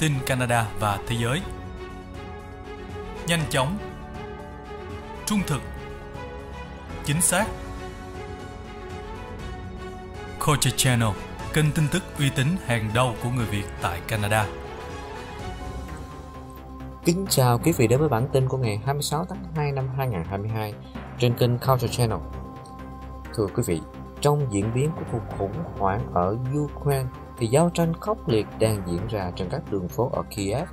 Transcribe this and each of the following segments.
tin Canada và thế giới. Nhanh chóng, trung thực, chính xác. Culture Channel, kênh tin tức uy tín hàng đầu của người Việt tại Canada. Kính chào quý vị đến với bản tin của ngày 26 tháng 2 năm 2022 trên kênh Culture Channel. Thưa quý vị, trong diễn biến của cuộc khủng hoảng ở Ukraine thì giao tranh khốc liệt đang diễn ra trên các đường phố ở Kiev,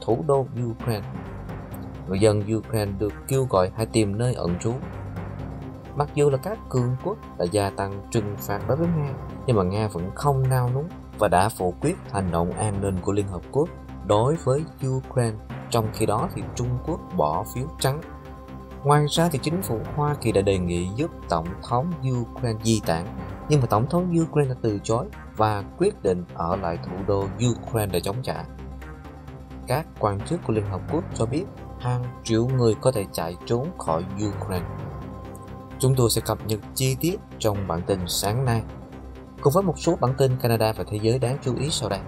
thủ đô Ukraine. Người dân Ukraine được kêu gọi hãy tìm nơi ẩn trú. Mặc dù là các cường quốc đã gia tăng trừng phạt đối với Nga, nhưng mà Nga vẫn không nao núng và đã phủ quyết hành động an ninh của Liên Hợp Quốc đối với Ukraine, trong khi đó thì Trung Quốc bỏ phiếu trắng. Ngoài ra thì chính phủ Hoa Kỳ đã đề nghị giúp Tổng thống Ukraine di tản, nhưng mà Tổng thống Ukraine đã từ chối và quyết định ở lại thủ đô Ukraine để chống trả. Các quan chức của Liên Hợp Quốc cho biết hàng triệu người có thể chạy trốn khỏi Ukraine. Chúng tôi sẽ cập nhật chi tiết trong bản tin sáng nay, cùng với một số bản tin Canada và thế giới đáng chú ý sau đây.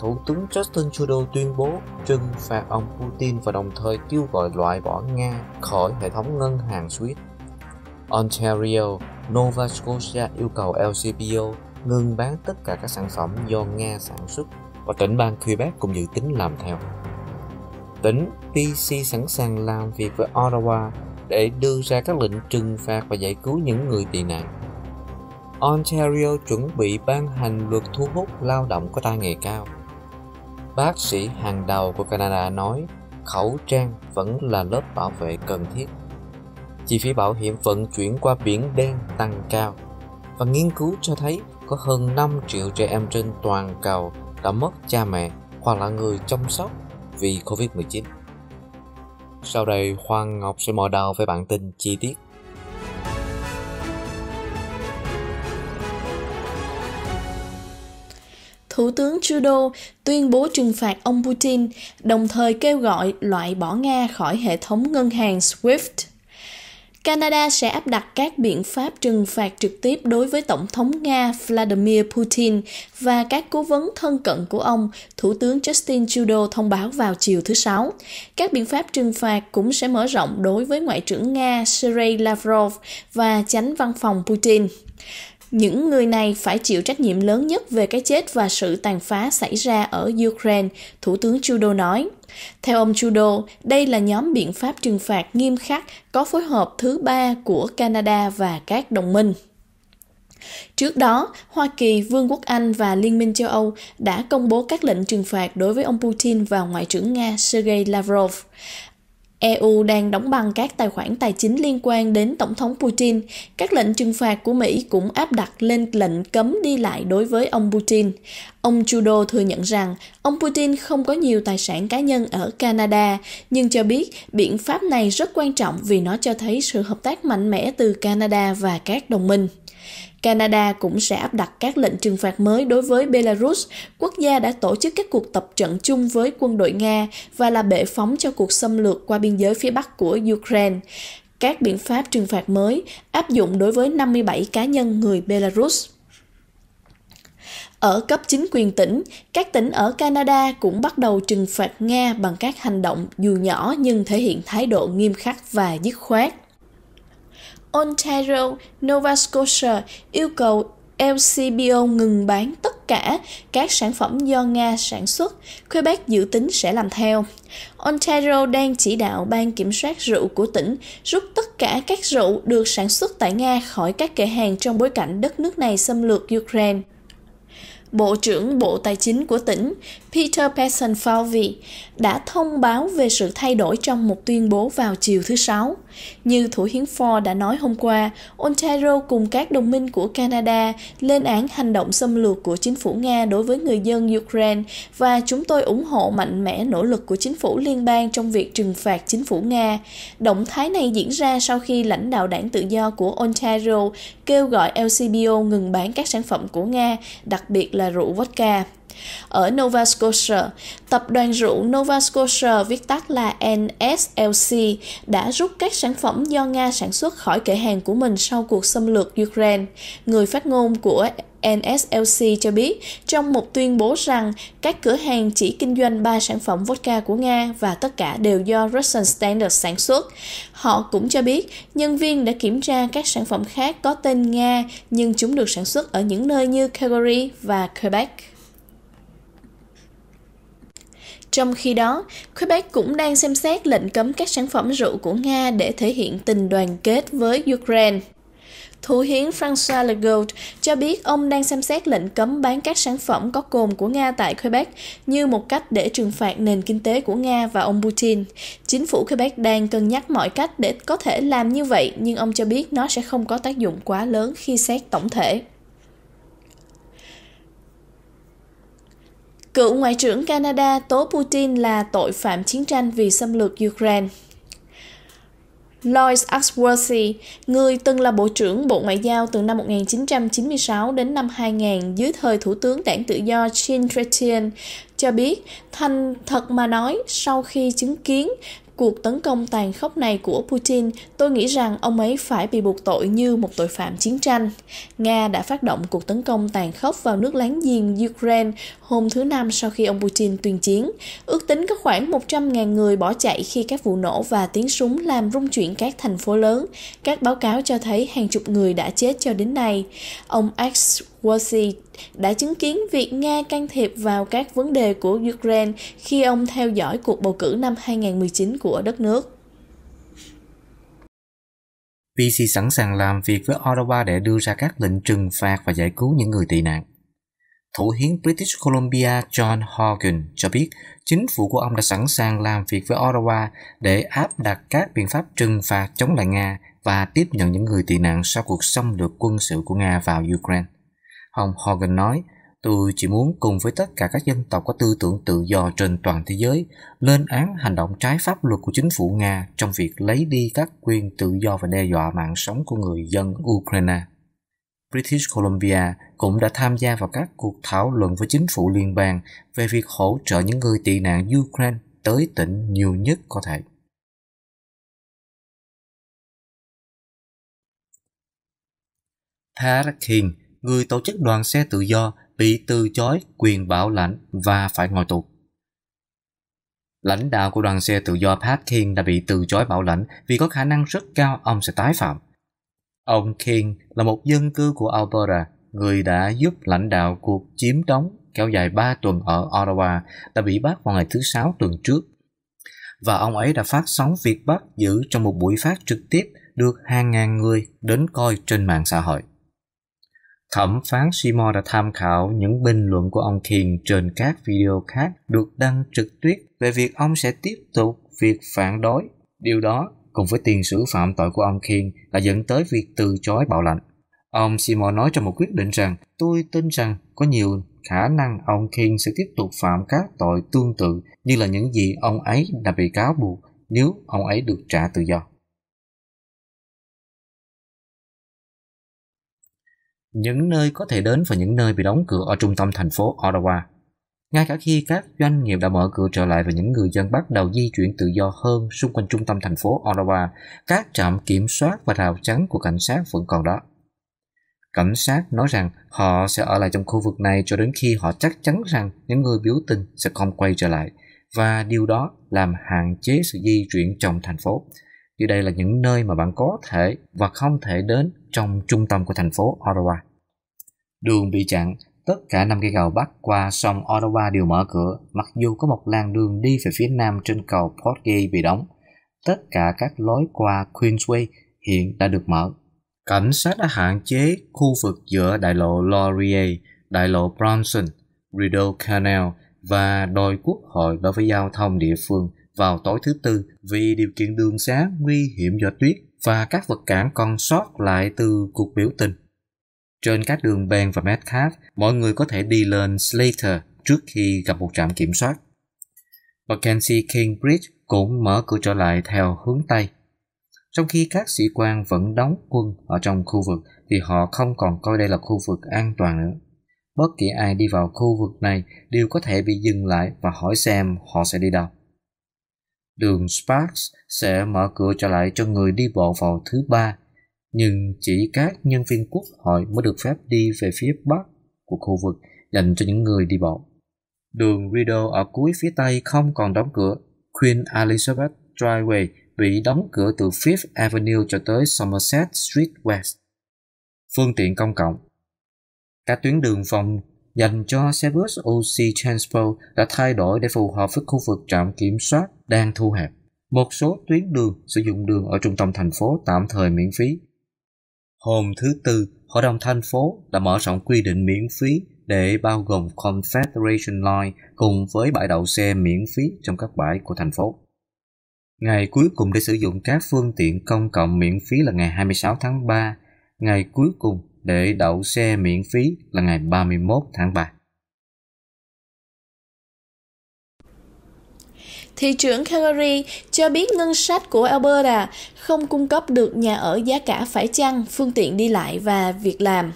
Thủ tướng Justin Trudeau tuyên bố trừng phạt ông Putin và đồng thời kêu gọi loại bỏ Nga khỏi hệ thống ngân hàng Swift. Ontario, Nova Scotia yêu cầu LCBO ngừng bán tất cả các sản phẩm do Nga sản xuất và tỉnh bang Quebec cũng dự tính làm theo. Tỉnh BC sẵn sàng làm việc với Ottawa để đưa ra các lệnh trừng phạt và giải cứu những người tị nạn. Ontario chuẩn bị ban hành luật thu hút lao động có tay nghề cao. Bác sĩ hàng đầu của Canada nói khẩu trang vẫn là lớp bảo vệ cần thiết. Chi phí bảo hiểm vận chuyển qua biển đen tăng cao và nghiên cứu cho thấy có hơn 5 triệu trẻ em trên toàn cầu đã mất cha mẹ hoặc là người chăm sóc vì Covid-19. Sau đây, Hoàng Ngọc sẽ mở đầu với bản tin chi tiết. Thủ tướng Trudeau tuyên bố trừng phạt ông Putin, đồng thời kêu gọi loại bỏ Nga khỏi hệ thống ngân hàng SWIFT. Canada sẽ áp đặt các biện pháp trừng phạt trực tiếp đối với Tổng thống Nga Vladimir Putin và các cố vấn thân cận của ông, Thủ tướng Justin Trudeau thông báo vào chiều thứ Sáu. Các biện pháp trừng phạt cũng sẽ mở rộng đối với Ngoại trưởng Nga Sergei Lavrov và chánh văn phòng Putin. Những người này phải chịu trách nhiệm lớn nhất về cái chết và sự tàn phá xảy ra ở Ukraine, Thủ tướng Trudeau nói. Theo ông Trudeau, đây là nhóm biện pháp trừng phạt nghiêm khắc có phối hợp thứ ba của Canada và các đồng minh. Trước đó, Hoa Kỳ, Vương quốc Anh và Liên minh châu Âu đã công bố các lệnh trừng phạt đối với ông Putin và Ngoại trưởng Nga Sergei Lavrov. EU đang đóng băng các tài khoản tài chính liên quan đến Tổng thống Putin. Các lệnh trừng phạt của Mỹ cũng áp đặt lên lệnh cấm đi lại đối với ông Putin. Ông Trudeau thừa nhận rằng ông Putin không có nhiều tài sản cá nhân ở Canada, nhưng cho biết biện pháp này rất quan trọng vì nó cho thấy sự hợp tác mạnh mẽ từ Canada và các đồng minh. Canada cũng sẽ áp đặt các lệnh trừng phạt mới đối với Belarus, quốc gia đã tổ chức các cuộc tập trận chung với quân đội Nga và là bệ phóng cho cuộc xâm lược qua biên giới phía bắc của Ukraine. Các biện pháp trừng phạt mới áp dụng đối với 57 cá nhân người Belarus. Ở cấp chính quyền tỉnh, các tỉnh ở Canada cũng bắt đầu trừng phạt Nga bằng các hành động dù nhỏ nhưng thể hiện thái độ nghiêm khắc và dứt khoát. Ontario, Nova Scotia yêu cầu LCBO ngừng bán tất cả các sản phẩm do Nga sản xuất, Quebec dự tính sẽ làm theo. Ontario đang chỉ đạo ban kiểm soát rượu của tỉnh rút tất cả các rượu được sản xuất tại Nga khỏi các kệ hàng trong bối cảnh đất nước này xâm lược Ukraine. Bộ trưởng Bộ Tài chính của tỉnh Peter Patton Fauci đã thông báo về sự thay đổi trong một tuyên bố vào chiều thứ Sáu. Như Thủ hiến Ford đã nói hôm qua, Ontario cùng các đồng minh của Canada lên án hành động xâm lược của chính phủ Nga đối với người dân Ukraine và chúng tôi ủng hộ mạnh mẽ nỗ lực của chính phủ liên bang trong việc trừng phạt chính phủ Nga. Động thái này diễn ra sau khi lãnh đạo đảng tự do của Ontario kêu gọi LCBO ngừng bán các sản phẩm của Nga, đặc biệt là rượu vodka. Ở Nova Scotia, tập đoàn rượu Nova Scotia viết tắt là NSLC đã rút các sản phẩm do Nga sản xuất khỏi kệ hàng của mình sau cuộc xâm lược Ukraine. Người phát ngôn của NSLC cho biết trong một tuyên bố rằng các cửa hàng chỉ kinh doanh 3 sản phẩm vodka của Nga và tất cả đều do Russian Standard sản xuất. Họ cũng cho biết nhân viên đã kiểm tra các sản phẩm khác có tên Nga nhưng chúng được sản xuất ở những nơi như Calgary và Quebec. Trong khi đó, Quebec cũng đang xem xét lệnh cấm các sản phẩm rượu của Nga để thể hiện tình đoàn kết với Ukraine. Thủ hiến François Legault cho biết ông đang xem xét lệnh cấm bán các sản phẩm có cồn của Nga tại Quebec như một cách để trừng phạt nền kinh tế của Nga và ông Putin. Chính phủ Quebec đang cân nhắc mọi cách để có thể làm như vậy, nhưng ông cho biết nó sẽ không có tác dụng quá lớn khi xét tổng thể. Cựu Ngoại trưởng Canada tố Putin là tội phạm chiến tranh vì xâm lược Ukraine. Lloyd Axworthy, người từng là Bộ trưởng Bộ Ngoại giao từ năm 1996 đến năm 2000 dưới thời Thủ tướng đảng tự do Jean Chrétien, cho biết, thành thật mà nói, sau khi chứng kiến Cuộc tấn công tàn khốc này của Putin, tôi nghĩ rằng ông ấy phải bị buộc tội như một tội phạm chiến tranh. Nga đã phát động cuộc tấn công tàn khốc vào nước láng giềng Ukraine hôm thứ Năm sau khi ông Putin tuyên chiến. Ước tính có khoảng 100.000 người bỏ chạy khi các vụ nổ và tiếng súng làm rung chuyển các thành phố lớn. Các báo cáo cho thấy hàng chục người đã chết cho đến nay. Ông Alex Wasi đã chứng kiến việc Nga can thiệp vào các vấn đề của Ukraine khi ông theo dõi cuộc bầu cử năm 2019 của đất nước. PC sẵn sàng làm việc với Ottawa để đưa ra các lệnh trừng phạt và giải cứu những người tị nạn. Thủ hiến British Columbia John Hogan cho biết chính phủ của ông đã sẵn sàng làm việc với Ottawa để áp đặt các biện pháp trừng phạt chống lại Nga và tiếp nhận những người tị nạn sau cuộc xâm lược quân sự của Nga vào Ukraine. Ông Hogan nói, tôi chỉ muốn cùng với tất cả các dân tộc có tư tưởng tự do trên toàn thế giới lên án hành động trái pháp luật của chính phủ Nga trong việc lấy đi các quyền tự do và đe dọa mạng sống của người dân Ukraine. British Columbia cũng đã tham gia vào các cuộc thảo luận với chính phủ liên bang về việc hỗ trợ những người tị nạn Ukraine tới tỉnh nhiều nhất có thể. Parkin người tổ chức đoàn xe tự do bị từ chối quyền bảo lãnh và phải ngồi tù. Lãnh đạo của đoàn xe tự do Pat King đã bị từ chối bảo lãnh vì có khả năng rất cao ông sẽ tái phạm. Ông King là một dân cư của Alberta, người đã giúp lãnh đạo cuộc chiếm đóng kéo dài 3 tuần ở Ottawa đã bị bắt vào ngày thứ Sáu tuần trước. Và ông ấy đã phát sóng việc bắt giữ trong một buổi phát trực tiếp được hàng ngàn người đến coi trên mạng xã hội. Thẩm phán Seymour đã tham khảo những bình luận của ông Thiền trên các video khác được đăng trực tuyến về việc ông sẽ tiếp tục việc phản đối. Điều đó cùng với tiền sử phạm tội của ông Khiên đã dẫn tới việc từ chối bạo lệnh. Ông Seymour nói trong một quyết định rằng tôi tin rằng có nhiều khả năng ông Khiên sẽ tiếp tục phạm các tội tương tự như là những gì ông ấy đã bị cáo buộc nếu ông ấy được trả tự do. những nơi có thể đến và những nơi bị đóng cửa ở trung tâm thành phố Ottawa. Ngay cả khi các doanh nghiệp đã mở cửa trở lại và những người dân bắt đầu di chuyển tự do hơn xung quanh trung tâm thành phố Ottawa, các trạm kiểm soát và rào chắn của cảnh sát vẫn còn đó. Cảnh sát nói rằng họ sẽ ở lại trong khu vực này cho đến khi họ chắc chắn rằng những người biểu tình sẽ không quay trở lại và điều đó làm hạn chế sự di chuyển trong thành phố. Vì đây là những nơi mà bạn có thể và không thể đến trong trung tâm của thành phố Ottawa. Đường bị chặn, tất cả năm cây cầu bắc qua sông Ottawa đều mở cửa, mặc dù có một làn đường đi về phía nam trên cầu Portgay bị đóng. Tất cả các lối qua Queensway hiện đã được mở. Cảnh sát đã hạn chế khu vực giữa đại lộ Laurier, đại lộ Bronson, Rideau Canal và đồi quốc hội đối với giao thông địa phương vào tối thứ tư vì điều kiện đường xá nguy hiểm do tuyết và các vật cản còn sót lại từ cuộc biểu tình. Trên các đường Ben và Metcalf, mọi người có thể đi lên Slater trước khi gặp một trạm kiểm soát. Mackenzie King Bridge cũng mở cửa trở lại theo hướng Tây. Trong khi các sĩ quan vẫn đóng quân ở trong khu vực thì họ không còn coi đây là khu vực an toàn nữa. Bất kỳ ai đi vào khu vực này đều có thể bị dừng lại và hỏi xem họ sẽ đi đâu. Đường Sparks sẽ mở cửa trở lại cho người đi bộ vào thứ ba nhưng chỉ các nhân viên quốc hội mới được phép đi về phía bắc của khu vực dành cho những người đi bộ. Đường Rideau ở cuối phía Tây không còn đóng cửa. Queen Elizabeth Driveway bị đóng cửa từ Fifth Avenue cho tới Somerset Street West. Phương tiện công cộng Các tuyến đường vòng dành cho xe bus OC Transpo đã thay đổi để phù hợp với khu vực trạm kiểm soát đang thu hẹp. Một số tuyến đường sử dụng đường ở trung tâm thành phố tạm thời miễn phí. Hôm thứ Tư, Hội đồng thành phố đã mở rộng quy định miễn phí để bao gồm Confederation Line cùng với bãi đậu xe miễn phí trong các bãi của thành phố. Ngày cuối cùng để sử dụng các phương tiện công cộng miễn phí là ngày 26 tháng 3. Ngày cuối cùng để đậu xe miễn phí là ngày 31 tháng 3. thị trưởng Calgary cho biết ngân sách của Alberta không cung cấp được nhà ở giá cả phải chăng, phương tiện đi lại và việc làm.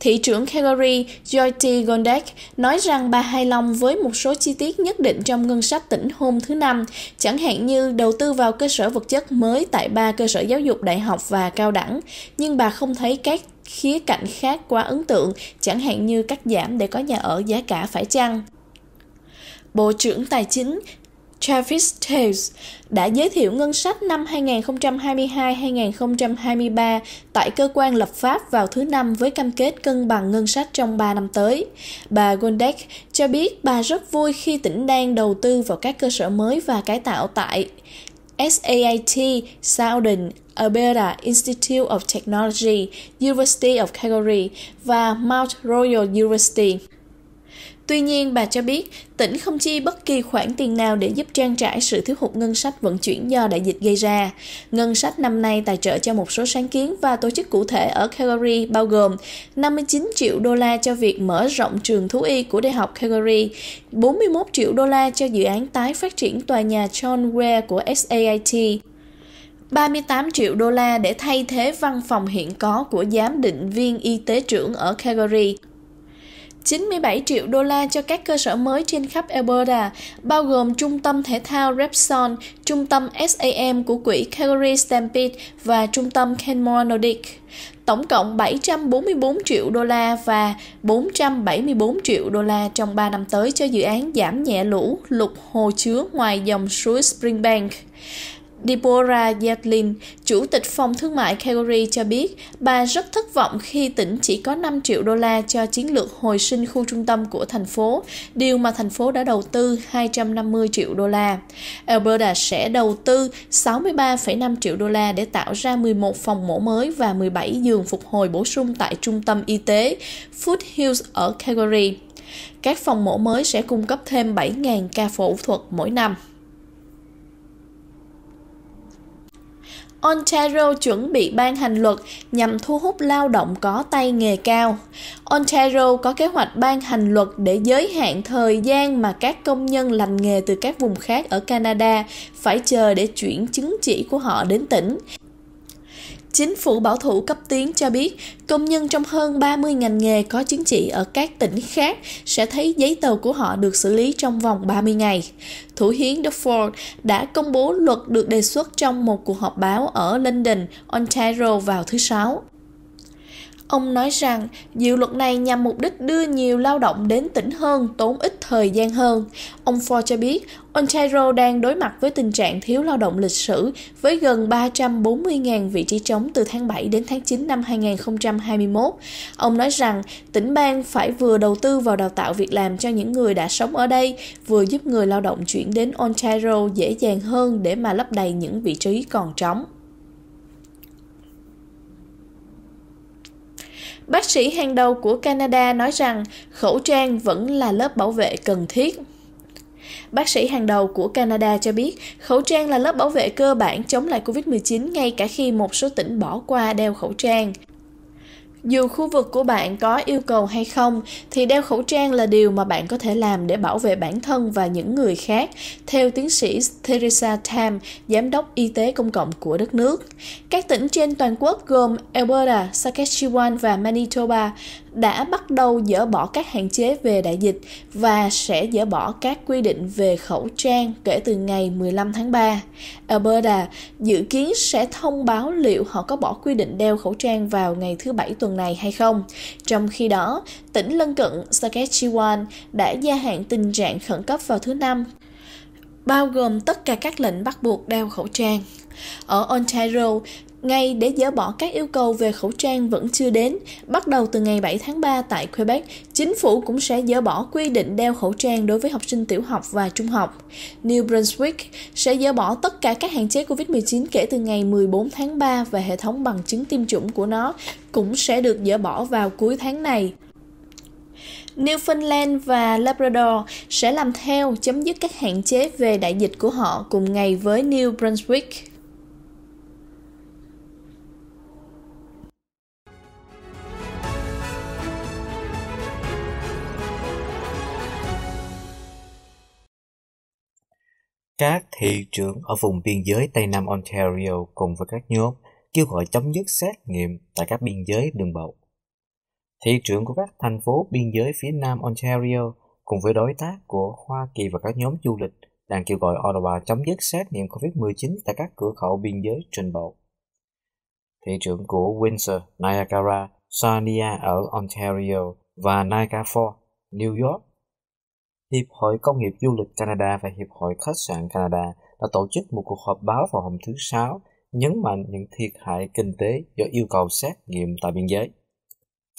Thị trưởng Calgary Joyty Gondek nói rằng bà hài lòng với một số chi tiết nhất định trong ngân sách tỉnh hôm thứ Năm, chẳng hạn như đầu tư vào cơ sở vật chất mới tại ba cơ sở giáo dục đại học và cao đẳng, nhưng bà không thấy các khía cạnh khác quá ấn tượng, chẳng hạn như cắt giảm để có nhà ở giá cả phải chăng. Bộ trưởng Tài chính Travis Tales đã giới thiệu ngân sách năm 2022-2023 tại cơ quan lập pháp vào thứ Năm với cam kết cân bằng ngân sách trong 3 năm tới. Bà Gondek cho biết bà rất vui khi tỉnh đang đầu tư vào các cơ sở mới và cải tạo tại SAIT, Southern Alberta Institute of Technology, University of Calgary và Mount Royal University. Tuy nhiên, bà cho biết tỉnh không chi bất kỳ khoản tiền nào để giúp trang trải sự thiếu hụt ngân sách vận chuyển do đại dịch gây ra. Ngân sách năm nay tài trợ cho một số sáng kiến và tổ chức cụ thể ở Calgary bao gồm 59 triệu đô la cho việc mở rộng trường thú y của Đại học Calgary, 41 triệu đô la cho dự án tái phát triển tòa nhà John Ware của SAIT, 38 triệu đô la để thay thế văn phòng hiện có của giám định viên y tế trưởng ở Calgary 97 triệu đô la cho các cơ sở mới trên khắp Alberta, bao gồm trung tâm thể thao Repson, trung tâm SAM của quỹ Calgary Stampede và trung tâm Kenmore Nordic. Tổng cộng 744 triệu đô la và 474 triệu đô la trong 3 năm tới cho dự án giảm nhẹ lũ lục hồ chứa ngoài dòng suối Springbank. Deborah Yedlin, chủ tịch phòng thương mại Calgary cho biết bà rất thất vọng khi tỉnh chỉ có 5 triệu đô la cho chiến lược hồi sinh khu trung tâm của thành phố, điều mà thành phố đã đầu tư 250 triệu đô la. Alberta sẽ đầu tư 63,5 triệu đô la để tạo ra 11 phòng mổ mới và 17 giường phục hồi bổ sung tại trung tâm y tế Foothills ở Calgary. Các phòng mổ mới sẽ cung cấp thêm 7.000 ca phẫu thuật mỗi năm. Ontario chuẩn bị ban hành luật nhằm thu hút lao động có tay nghề cao. Ontario có kế hoạch ban hành luật để giới hạn thời gian mà các công nhân lành nghề từ các vùng khác ở Canada phải chờ để chuyển chứng chỉ của họ đến tỉnh. Chính phủ bảo thủ cấp tiến cho biết, công nhân trong hơn 30 ngành nghề có chứng chỉ ở các tỉnh khác sẽ thấy giấy tờ của họ được xử lý trong vòng 30 ngày. Thủ hiến The đã công bố luật được đề xuất trong một cuộc họp báo ở London, Ontario vào thứ Sáu. Ông nói rằng dự luật này nhằm mục đích đưa nhiều lao động đến tỉnh hơn, tốn ít thời gian hơn. Ông Ford cho biết, Ontario đang đối mặt với tình trạng thiếu lao động lịch sử với gần 340.000 vị trí trống từ tháng 7 đến tháng 9 năm 2021. Ông nói rằng tỉnh bang phải vừa đầu tư vào đào tạo việc làm cho những người đã sống ở đây, vừa giúp người lao động chuyển đến Ontario dễ dàng hơn để mà lấp đầy những vị trí còn trống. Bác sĩ hàng đầu của Canada nói rằng khẩu trang vẫn là lớp bảo vệ cần thiết. Bác sĩ hàng đầu của Canada cho biết khẩu trang là lớp bảo vệ cơ bản chống lại COVID-19 ngay cả khi một số tỉnh bỏ qua đeo khẩu trang dù khu vực của bạn có yêu cầu hay không thì đeo khẩu trang là điều mà bạn có thể làm để bảo vệ bản thân và những người khác theo tiến sĩ Theresa Tam giám đốc y tế công cộng của đất nước các tỉnh trên toàn quốc gồm Alberta Saskatchewan và Manitoba đã bắt đầu dỡ bỏ các hạn chế về đại dịch và sẽ dỡ bỏ các quy định về khẩu trang kể từ ngày 15 tháng 3. Alberta dự kiến sẽ thông báo liệu họ có bỏ quy định đeo khẩu trang vào ngày thứ Bảy tuần này hay không. Trong khi đó, tỉnh lân cận Saskatchewan đã gia hạn tình trạng khẩn cấp vào thứ Năm bao gồm tất cả các lệnh bắt buộc đeo khẩu trang. Ở Ontario, ngay để dỡ bỏ các yêu cầu về khẩu trang vẫn chưa đến, bắt đầu từ ngày 7 tháng 3 tại Quebec, chính phủ cũng sẽ dỡ bỏ quy định đeo khẩu trang đối với học sinh tiểu học và trung học. New Brunswick sẽ dỡ bỏ tất cả các hạn chế COVID-19 kể từ ngày 14 tháng 3 và hệ thống bằng chứng tiêm chủng của nó cũng sẽ được dỡ bỏ vào cuối tháng này. Newfoundland và Labrador sẽ làm theo chấm dứt các hạn chế về đại dịch của họ cùng ngày với New Brunswick. Các thị trưởng ở vùng biên giới Tây Nam Ontario cùng với các nhóm kêu gọi chấm dứt xét nghiệm tại các biên giới đường bộ. Thị trưởng của các thành phố biên giới phía Nam Ontario cùng với đối tác của Hoa Kỳ và các nhóm du lịch đang kêu gọi Ottawa chấm dứt xét nghiệm COVID-19 tại các cửa khẩu biên giới trên bộ. Thị trưởng của Windsor, Niagara, Sarnia ở Ontario và Niagara Falls, New York Hiệp hội Công nghiệp Du lịch Canada và Hiệp hội Khách sạn Canada đã tổ chức một cuộc họp báo vào hôm thứ Sáu nhấn mạnh những thiệt hại kinh tế do yêu cầu xét nghiệm tại biên giới.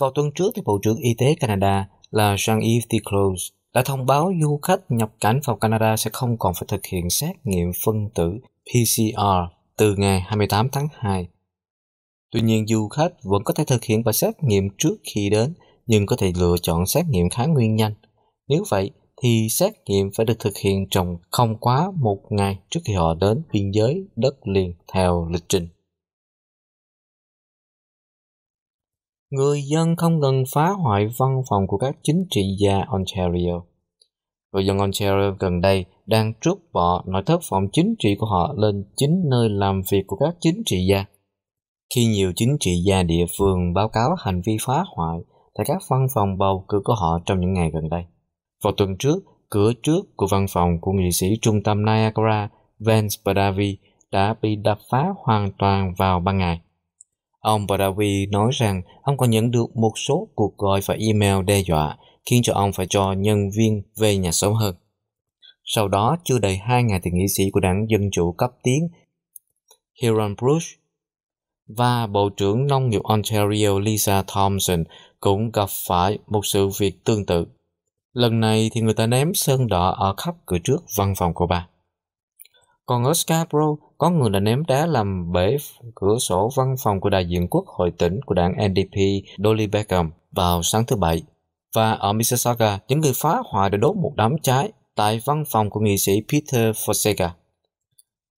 Vào tuần trước, thì Bộ trưởng Y tế Canada là Jean-Yves Duclos đã thông báo du khách nhập cảnh vào Canada sẽ không còn phải thực hiện xét nghiệm phân tử PCR từ ngày 28 tháng 2. Tuy nhiên, du khách vẫn có thể thực hiện và xét nghiệm trước khi đến, nhưng có thể lựa chọn xét nghiệm kháng nguyên nhanh. Nếu vậy, thì xét nghiệm phải được thực hiện trong không quá một ngày trước khi họ đến biên giới đất liền theo lịch trình. Người dân không ngừng phá hoại văn phòng của các chính trị gia Ontario. Người dân Ontario gần đây đang trút bỏ nỗi thất vọng chính trị của họ lên chính nơi làm việc của các chính trị gia. Khi nhiều chính trị gia địa phương báo cáo hành vi phá hoại tại các văn phòng bầu cử của họ trong những ngày gần đây. Vào tuần trước, cửa trước của văn phòng của nghị sĩ trung tâm Niagara Vance Badavi đã bị đập phá hoàn toàn vào ban ngày. Ông Badawi nói rằng ông còn nhận được một số cuộc gọi và email đe dọa khiến cho ông phải cho nhân viên về nhà sớm hơn. Sau đó, chưa đầy hai ngày thì nghị sĩ của đảng Dân Chủ cấp tiến Hiron Bruce và Bộ trưởng Nông nghiệp Ontario Lisa Thompson cũng gặp phải một sự việc tương tự. Lần này thì người ta ném sơn đỏ ở khắp cửa trước văn phòng của bà. Còn ở Scarborough, có người đã ném đá làm bể cửa sổ văn phòng của đại diện quốc hội tỉnh của đảng NDP Dolly Beckham vào sáng thứ Bảy. Và ở Mississauga, những người phá hoại đã đốt một đám cháy tại văn phòng của nghị sĩ Peter Fonseca.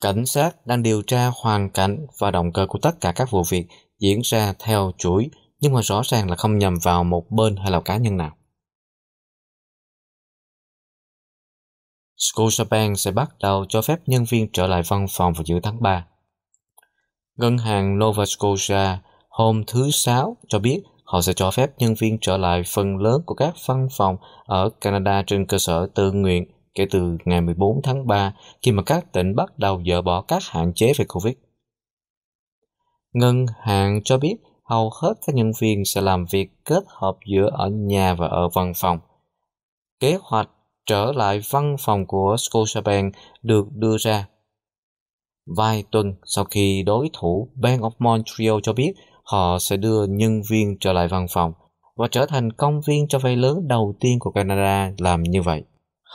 Cảnh sát đang điều tra hoàn cảnh và động cơ của tất cả các vụ việc diễn ra theo chuỗi, nhưng mà rõ ràng là không nhằm vào một bên hay là cá nhân nào. Scotiabank sẽ bắt đầu cho phép nhân viên trở lại văn phòng vào giữa tháng 3. Ngân hàng Nova Scotia hôm thứ Sáu cho biết họ sẽ cho phép nhân viên trở lại phần lớn của các văn phòng ở Canada trên cơ sở tự nguyện kể từ ngày 14 tháng 3 khi mà các tỉnh bắt đầu dỡ bỏ các hạn chế về Covid. Ngân hàng cho biết hầu hết các nhân viên sẽ làm việc kết hợp giữa ở nhà và ở văn phòng. Kế hoạch trở lại văn phòng của Scotiabank được đưa ra. Vài tuần sau khi đối thủ Bank of Montreal cho biết họ sẽ đưa nhân viên trở lại văn phòng và trở thành công viên cho vay lớn đầu tiên của Canada làm như vậy.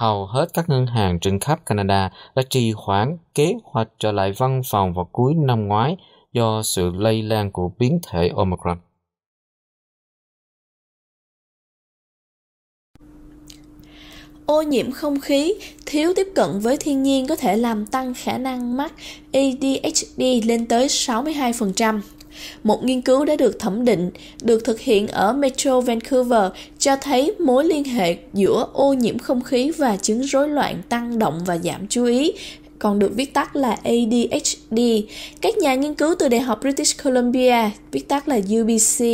Hầu hết các ngân hàng trên khắp Canada đã trì hoãn kế hoạch trở lại văn phòng vào cuối năm ngoái do sự lây lan của biến thể Omicron. ô nhiễm không khí, thiếu tiếp cận với thiên nhiên có thể làm tăng khả năng mắc ADHD lên tới 62%. Một nghiên cứu đã được thẩm định, được thực hiện ở Metro Vancouver cho thấy mối liên hệ giữa ô nhiễm không khí và chứng rối loạn tăng động và giảm chú ý còn được viết tắt là ADHD. Các nhà nghiên cứu từ Đại học British Columbia, viết tắt là UBC,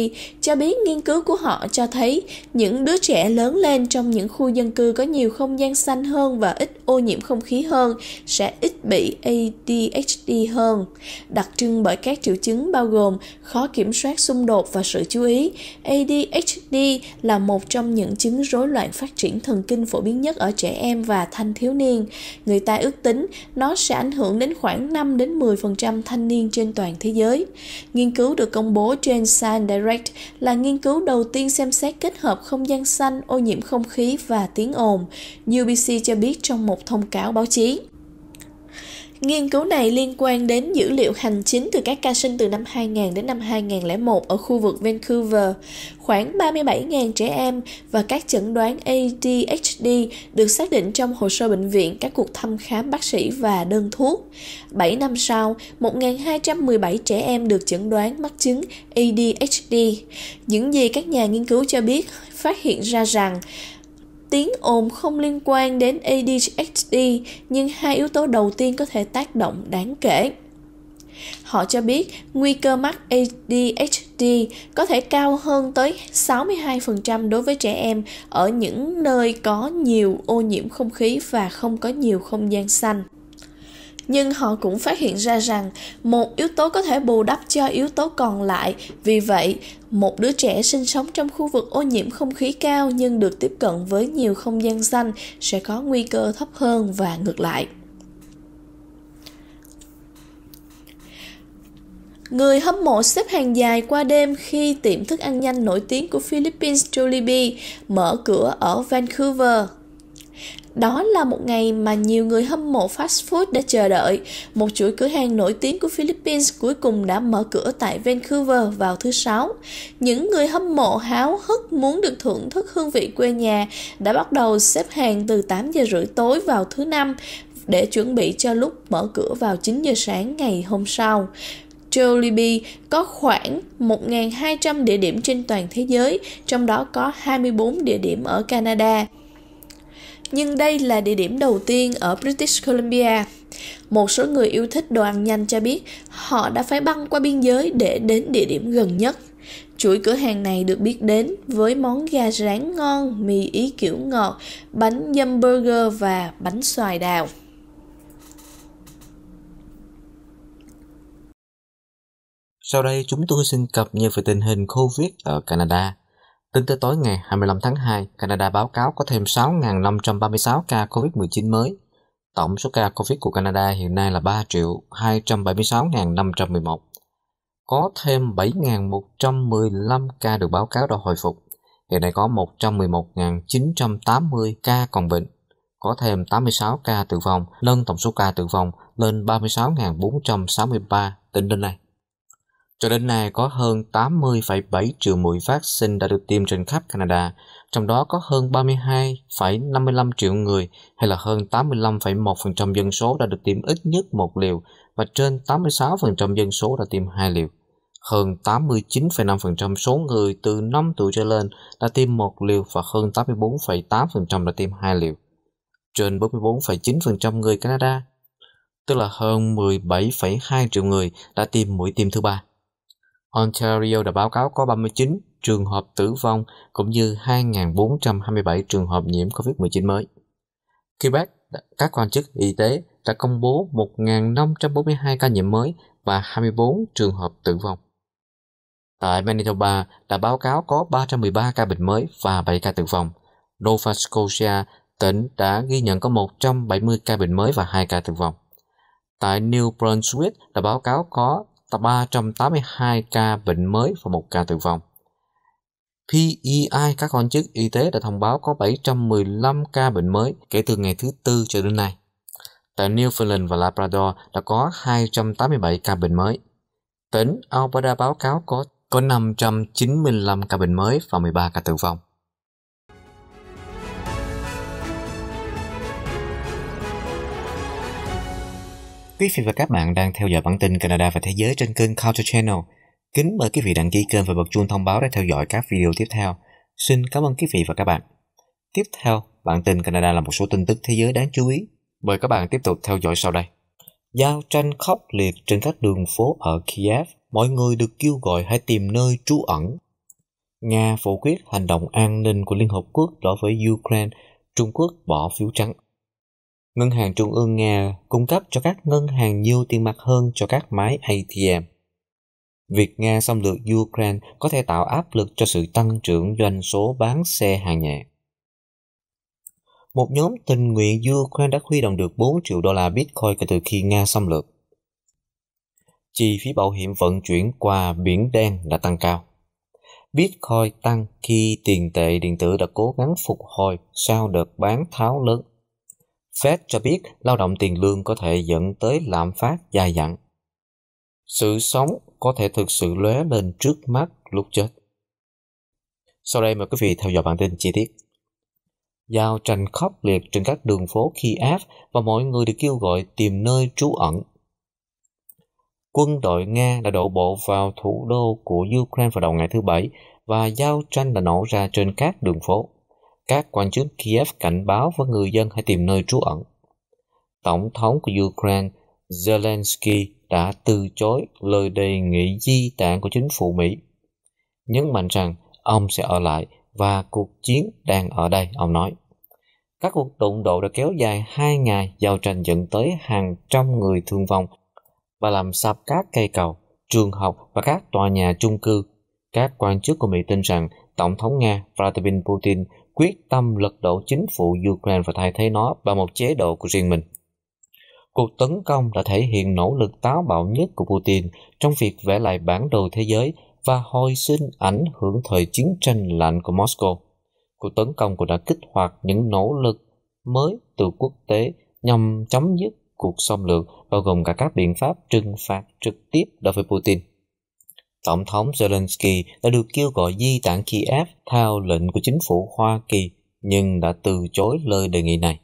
cho biết nghiên cứu của họ cho thấy những đứa trẻ lớn lên trong những khu dân cư có nhiều không gian xanh hơn và ít ô nhiễm không khí hơn sẽ ít bị ADHD hơn. Đặc trưng bởi các triệu chứng bao gồm khó kiểm soát xung đột và sự chú ý. ADHD là một trong những chứng rối loạn phát triển thần kinh phổ biến nhất ở trẻ em và thanh thiếu niên. Người ta ước tính nó sẽ ảnh hưởng đến khoảng 5 đến 10% thanh niên trên toàn thế giới. Nghiên cứu được công bố trên Science Direct là nghiên cứu đầu tiên xem xét kết hợp không gian xanh, ô nhiễm không khí và tiếng ồn, UBC cho biết trong một thông cáo báo chí. Nghiên cứu này liên quan đến dữ liệu hành chính từ các ca sinh từ năm 2000 đến năm 2001 ở khu vực Vancouver. Khoảng 37.000 trẻ em và các chẩn đoán ADHD được xác định trong hồ sơ bệnh viện, các cuộc thăm khám bác sĩ và đơn thuốc. 7 năm sau, 1.217 trẻ em được chẩn đoán mắc chứng ADHD. Những gì các nhà nghiên cứu cho biết phát hiện ra rằng tiếng ồn không liên quan đến ADHD nhưng hai yếu tố đầu tiên có thể tác động đáng kể. Họ cho biết nguy cơ mắc ADHD có thể cao hơn tới 62% đối với trẻ em ở những nơi có nhiều ô nhiễm không khí và không có nhiều không gian xanh nhưng họ cũng phát hiện ra rằng một yếu tố có thể bù đắp cho yếu tố còn lại vì vậy một đứa trẻ sinh sống trong khu vực ô nhiễm không khí cao nhưng được tiếp cận với nhiều không gian xanh sẽ có nguy cơ thấp hơn và ngược lại Người hâm mộ xếp hàng dài qua đêm khi tiệm thức ăn nhanh nổi tiếng của Philippines Jollibee mở cửa ở Vancouver đó là một ngày mà nhiều người hâm mộ fast food đã chờ đợi. Một chuỗi cửa hàng nổi tiếng của Philippines cuối cùng đã mở cửa tại Vancouver vào thứ Sáu. Những người hâm mộ háo hức muốn được thưởng thức hương vị quê nhà đã bắt đầu xếp hàng từ 8 giờ rưỡi tối vào thứ Năm để chuẩn bị cho lúc mở cửa vào 9 giờ sáng ngày hôm sau. Jollibee có khoảng 1.200 địa điểm trên toàn thế giới, trong đó có 24 địa điểm ở Canada nhưng đây là địa điểm đầu tiên ở British Columbia. Một số người yêu thích đồ ăn nhanh cho biết họ đã phải băng qua biên giới để đến địa điểm gần nhất. Chuỗi cửa hàng này được biết đến với món gà rán ngon, mì ý kiểu ngọt, bánh dâm burger và bánh xoài đào. Sau đây chúng tôi xin cập nhật về tình hình COVID ở Canada. Tính tới tối ngày 25 tháng 2, Canada báo cáo có thêm 6.536 ca COVID-19 mới. Tổng số ca COVID của Canada hiện nay là 3 276.511. Có thêm 7.115 ca được báo cáo đã hồi phục. Hiện nay có 111.980 ca còn bệnh. Có thêm 86 ca tử vong, nâng tổng số ca tử vong lên 36.463 tính đến nay. Cho đến nay có hơn 80,7 triệu mũi vaccine đã được tiêm trên khắp Canada, trong đó có hơn 32,55 triệu người hay là hơn 85,1% dân số đã được tiêm ít nhất một liều và trên 86% dân số đã tiêm hai liều. Hơn 89,5% số người từ 5 tuổi trở lên đã tiêm một liều và hơn 84,8% đã tiêm hai liều. Trên 44,9% người Canada, tức là hơn 17,2 triệu người đã tiêm mũi tiêm thứ ba. Ontario đã báo cáo có 39 trường hợp tử vong cũng như 2.427 trường hợp nhiễm COVID-19 mới. Quebec, các quan chức y tế đã công bố 1.542 ca nhiễm mới và 24 trường hợp tử vong. Tại Manitoba đã báo cáo có 313 ca bệnh mới và 7 ca tử vong. Nova Scotia tỉnh đã ghi nhận có 170 ca bệnh mới và 2 ca tử vong. Tại New Brunswick đã báo cáo có 382 ca bệnh mới và 1 ca tử vong. PEI, các quan chức y tế đã thông báo có 715 ca bệnh mới kể từ ngày thứ Tư cho đến nay. Tại Newfoundland và Labrador đã có 287 ca bệnh mới. Tỉnh Alberta báo cáo có có 595 ca bệnh mới và 13 ca tử vong. Quý vị và các bạn đang theo dõi bản tin Canada và Thế giới trên kênh Culture Channel. Kính mời quý vị đăng ký kênh và bật chuông thông báo để theo dõi các video tiếp theo. Xin cảm ơn quý vị và các bạn. Tiếp theo, bản tin Canada là một số tin tức thế giới đáng chú ý. Mời các bạn tiếp tục theo dõi sau đây. Giao tranh khốc liệt trên các đường phố ở Kiev, mọi người được kêu gọi hãy tìm nơi trú ẩn. Nga phủ quyết hành động an ninh của Liên Hợp Quốc đối với Ukraine, Trung Quốc bỏ phiếu trắng Ngân hàng Trung ương Nga cung cấp cho các ngân hàng nhiều tiền mặt hơn cho các máy ATM. Việc Nga xâm lược Ukraine có thể tạo áp lực cho sự tăng trưởng doanh số bán xe hàng nhẹ. Một nhóm tình nguyện Ukraine đã huy động được 4 triệu đô la Bitcoin kể từ khi Nga xâm lược. Chi phí bảo hiểm vận chuyển qua Biển Đen đã tăng cao. Bitcoin tăng khi tiền tệ điện tử đã cố gắng phục hồi sau đợt bán tháo lớn Fed cho biết lao động tiền lương có thể dẫn tới lạm phát dài dặn. Sự sống có thể thực sự lóe lên trước mắt lúc chết. Sau đây mời quý vị theo dõi bản tin chi tiết. Giao tranh khốc liệt trên các đường phố Kiev và mọi người được kêu gọi tìm nơi trú ẩn. Quân đội Nga đã đổ bộ vào thủ đô của Ukraine vào đầu ngày thứ Bảy và giao tranh đã nổ ra trên các đường phố. Các quan chức Kiev cảnh báo với người dân hãy tìm nơi trú ẩn. Tổng thống của Ukraine Zelensky đã từ chối lời đề nghị di tản của chính phủ Mỹ, nhấn mạnh rằng ông sẽ ở lại và cuộc chiến đang ở đây, ông nói. Các cuộc đụng độ đã kéo dài hai ngày, giao tranh dẫn tới hàng trăm người thương vong và làm sập các cây cầu, trường học và các tòa nhà chung cư. Các quan chức của Mỹ tin rằng Tổng thống Nga Vladimir Putin quyết tâm lật đổ chính phủ Ukraine và thay thế nó bằng một chế độ của riêng mình. Cuộc tấn công đã thể hiện nỗ lực táo bạo nhất của Putin trong việc vẽ lại bản đồ thế giới và hồi sinh ảnh hưởng thời chiến tranh lạnh của Moscow. Cuộc tấn công cũng đã kích hoạt những nỗ lực mới từ quốc tế nhằm chấm dứt cuộc xâm lược bao gồm cả các biện pháp trừng phạt trực tiếp đối với Putin. Tổng thống Zelensky đã được kêu gọi di tản Kiev theo lệnh của chính phủ Hoa Kỳ nhưng đã từ chối lời đề nghị này.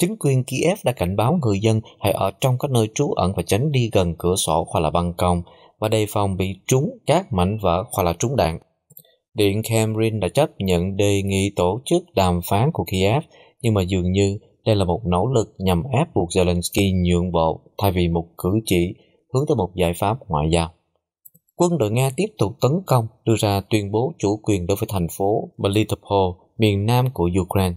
Chính quyền Kiev đã cảnh báo người dân hãy ở trong các nơi trú ẩn và tránh đi gần cửa sổ hoặc là ban công và đề phòng bị trúng các mảnh vỡ hoặc là trúng đạn. Điện Kremlin đã chấp nhận đề nghị tổ chức đàm phán của Kiev nhưng mà dường như đây là một nỗ lực nhằm ép buộc Zelensky nhượng bộ thay vì một cử chỉ hướng tới một giải pháp ngoại giao quân đội Nga tiếp tục tấn công, đưa ra tuyên bố chủ quyền đối với thành phố Melitopol, miền nam của Ukraine.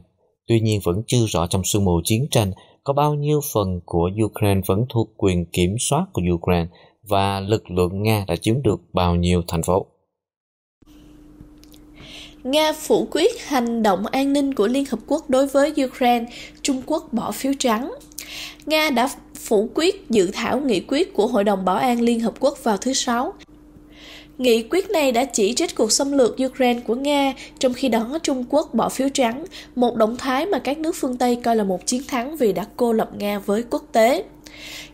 Tuy nhiên vẫn chưa rõ trong sương mù chiến tranh có bao nhiêu phần của Ukraine vẫn thuộc quyền kiểm soát của Ukraine và lực lượng Nga đã chiếm được bao nhiêu thành phố. Nga phủ quyết hành động an ninh của Liên Hợp Quốc đối với Ukraine, Trung Quốc bỏ phiếu trắng. Nga đã phủ quyết dự thảo nghị quyết của Hội đồng Bảo an Liên Hợp Quốc vào thứ Sáu, Nghị quyết này đã chỉ trích cuộc xâm lược Ukraine của Nga, trong khi đó Trung Quốc bỏ phiếu trắng, một động thái mà các nước phương Tây coi là một chiến thắng vì đã cô lập Nga với quốc tế.